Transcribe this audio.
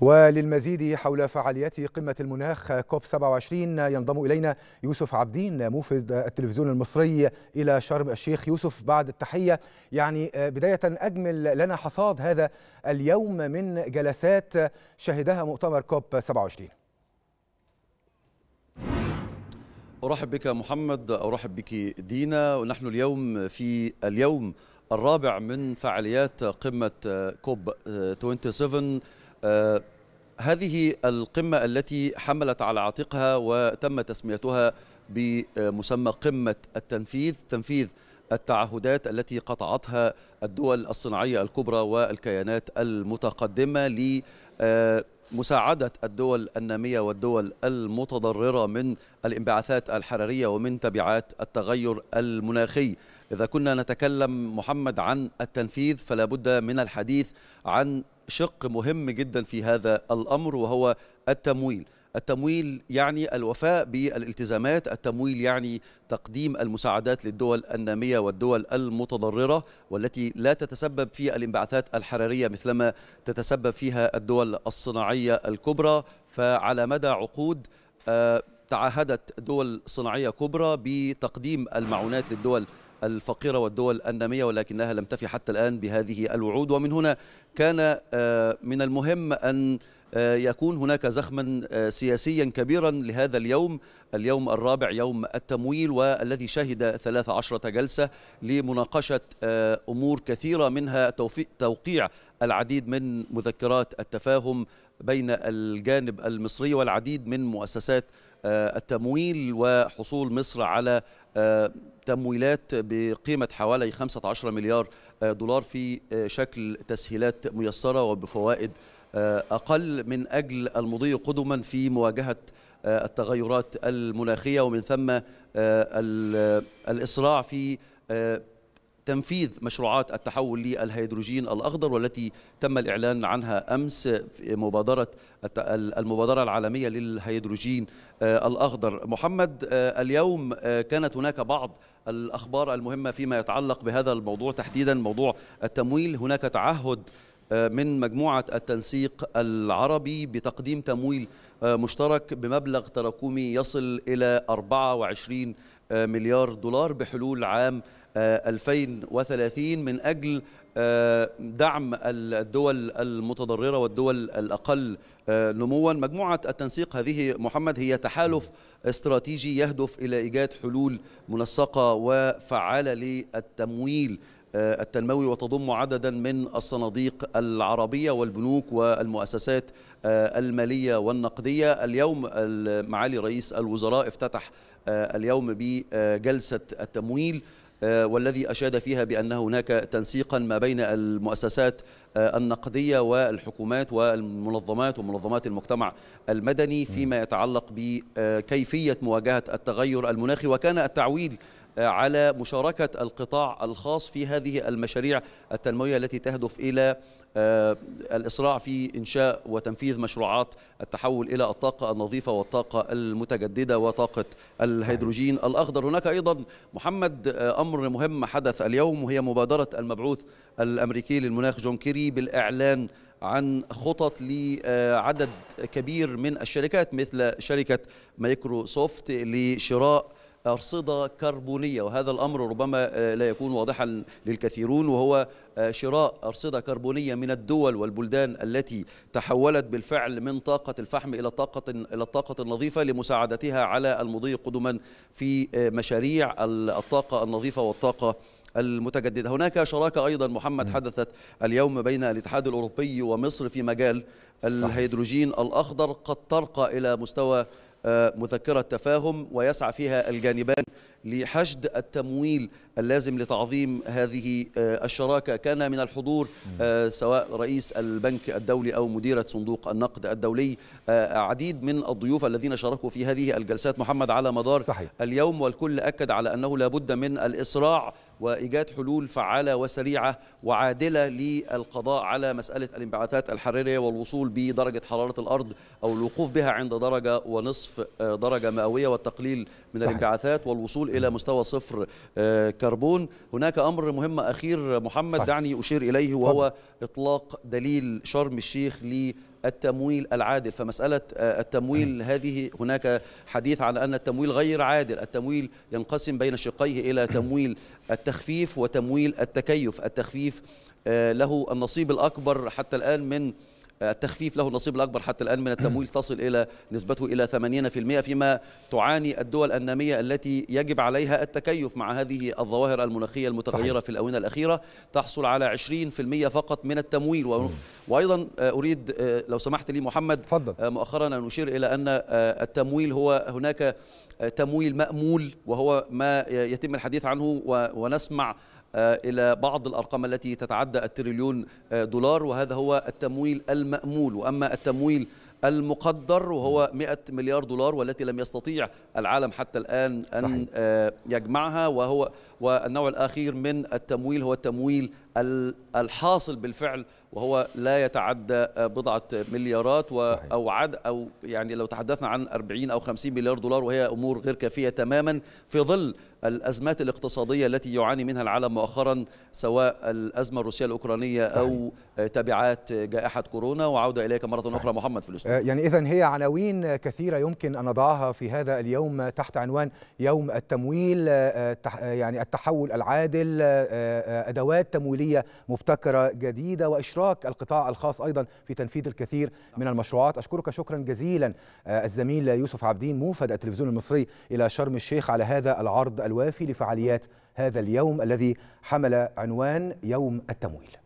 وللمزيد حول فعاليات قمة المناخ كوب 27 ينضم إلينا يوسف عبدين موفد التلفزيون المصري إلى شرم الشيخ يوسف بعد التحية يعني آه، بداية أجمل لنا حصاد هذا اليوم من جلسات شهدها مؤتمر كوب 27 أرحب بك محمد أرحب بك دينا ونحن اليوم في اليوم الرابع من فعاليات قمة آه، كوب 27 آه، آه، هذه القمة التي حملت على عاتقها وتم تسميتها بمسمى قمة التنفيذ تنفيذ التعهدات التي قطعتها الدول الصناعية الكبرى والكيانات المتقدمة لمساعدة آه، الدول النامية والدول المتضررة من الانبعاثات الحرارية ومن تبعات التغير المناخي إذا كنا نتكلم محمد عن التنفيذ فلا بد من الحديث عن شق مهم جدا في هذا الامر وهو التمويل التمويل يعني الوفاء بالالتزامات التمويل يعني تقديم المساعدات للدول النامية والدول المتضررة والتي لا تتسبب في الانبعاثات الحرارية مثلما تتسبب فيها الدول الصناعية الكبرى فعلى مدى عقود آه، تعهدت دول صناعية كبرى بتقديم المعونات للدول الفقيرة والدول النامية ولكنها لم تفي حتى الآن بهذه الوعود ومن هنا كان آه، من المهم أن آه، يكون هناك زخما آه، سياسيا كبيرا لهذا اليوم اليوم الرابع يوم التمويل والذي شهد 13 جلسة لمناقشة آه، أمور كثيرة منها توقيع العديد من مذكرات التفاهم بين الجانب المصري والعديد من مؤسسات التمويل وحصول مصر على تمويلات بقيمة حوالي 15 مليار دولار في شكل تسهيلات ميسرة وبفوائد آه، أقل من أجل المضي قدما في مواجهة آه، التغيرات المناخية ومن ثم آه، الإسراع في تنفيذ مشروعات التحول للهيدروجين الاخضر والتي تم الاعلان عنها امس في مبادره المبادره العالميه للهيدروجين الاخضر محمد اليوم كانت هناك بعض الاخبار المهمه فيما يتعلق بهذا الموضوع تحديدا موضوع التمويل هناك تعهد آه، من مجموعة التنسيق العربي بتقديم تمويل آه، مشترك بمبلغ تراكمي يصل إلى 24 آه، مليار دولار بحلول عام 2030 من أجل دعم الدول المتضررة والدول الأقل نموا مجموعة التنسيق هذه محمد هي تحالف استراتيجي يهدف إلى إيجاد حلول منسقة وفعالة للتمويل آه، التنموي وتضم عددا من الصناديق العربية والبنوك والمؤسسات آه، المالية والنقدية اليوم معالي رئيس الوزراء افتتح آه، اليوم بجلسة التمويل والذي أشاد فيها بأن هناك تنسيقا ما بين المؤسسات النقدية والحكومات والمنظمات ومنظمات المجتمع المدني فيما يتعلق بكيفية مواجهة التغير المناخي وكان التعويل على مشاركة القطاع الخاص في هذه المشاريع التنموية التي تهدف إلى آه، الإسراع في إنشاء وتنفيذ مشروعات التحول إلى الطاقة النظيفة والطاقة المتجددة وطاقة الهيدروجين الأخضر هناك أيضا محمد آه، أمر مهم حدث اليوم وهي مبادرة المبعوث الأمريكي للمناخ جون كيري بالإعلان عن خطط لعدد كبير من الشركات مثل شركة مايكروسوفت لشراء أرصدة كربونية وهذا الأمر ربما آه، لا يكون واضحا للكثيرون وهو آه، شراء أرصدة كربونية من الدول والبلدان التي تحولت بالفعل من طاقة الفحم إلى طاقة إلى الطاقة النظيفة لمساعدتها على المضي قدما في آه، مشاريع الطاقة النظيفة والطاقة المتجددة هناك شراكة أيضا محمد حدثت اليوم بين الاتحاد الأوروبي ومصر في مجال الهيدروجين الأخضر قد ترقى إلى مستوى آه، مذكرة تفاهم ويسعى فيها الجانبان لحشد التمويل اللازم لتعظيم هذه آه، الشراكة كان من الحضور آه، سواء رئيس البنك الدولي أو مديرة صندوق النقد الدولي عديد من الضيوف الذين شاركوا في هذه الجلسات محمد على مدار صحيح. اليوم والكل أكد على أنه لا بد من الإسراع وايجاد حلول فعاله وسريعه وعادله للقضاء على مساله الانبعاثات الحراريه والوصول بدرجه حراره الارض او الوقوف بها عند درجه ونصف آه، درجه مئويه والتقليل من صحيح. الانبعاثات والوصول الى مستوى صفر آه، كربون هناك امر مهم اخير محمد صحيح. دعني اشير اليه وهو اطلاق دليل شرم الشيخ ل التمويل العادل فمسألة آه، التمويل هذه هناك حديث عن أن التمويل غير عادل التمويل ينقسم بين شقيه إلى تمويل التخفيف وتمويل التكيف التخفيف آه، له النصيب الأكبر حتى الآن من التخفيف له النصيب الأكبر حتى الآن من التمويل تصل إلى نسبته إلى 80% فيما تعاني الدول النامية التي يجب عليها التكيف مع هذه الظواهر المناخية المتغيرة صحيح. في الأونة الأخيرة تحصل على 20% فقط من التمويل و... وأيضا آه، أريد آه، لو سمحت لي محمد فضل. آه، مؤخرا أن أشير إلى أن التمويل هو هناك تمويل مأمول وهو ما يتم الحديث عنه ونسمع آه، إلى بعض الأرقام التي تتعدى التريليون آه، دولار وهذا هو التمويل المأمول وأما التمويل المقدر وهو 100 مليار دولار والتي لم يستطيع العالم حتى الآن أن صحيح. آه، يجمعها وهو والنوع الأخير من التمويل هو التمويل الحاصل بالفعل وهو لا يتعدى آه، بضعة مليارات أو عد أو يعني لو تحدثنا عن 40 أو 50 مليار دولار وهي أمور غير كافية تماما في ظل الأزمات الاقتصادية التي يعاني منها العالم مؤخرا سواء الأزمة الروسية الأوكرانية صحيح. أو آه، تبعات جائحة كورونا وعودة إليك مرة صحيح. أخرى محمد في الاستوديو آه، يعني إذا هي عناوين كثيرة يمكن أن نضعها في هذا اليوم تحت عنوان يوم التمويل آه، آه، يعني التحول العادل أدوات تمويلية مبتكرة جديدة وإشراك القطاع الخاص أيضا في تنفيذ الكثير من المشروعات أشكرك شكرا جزيلا الزميل يوسف عابدين موفد التلفزيون المصري إلى شرم الشيخ على هذا العرض الوافي لفعاليات هذا اليوم الذي حمل عنوان يوم التمويل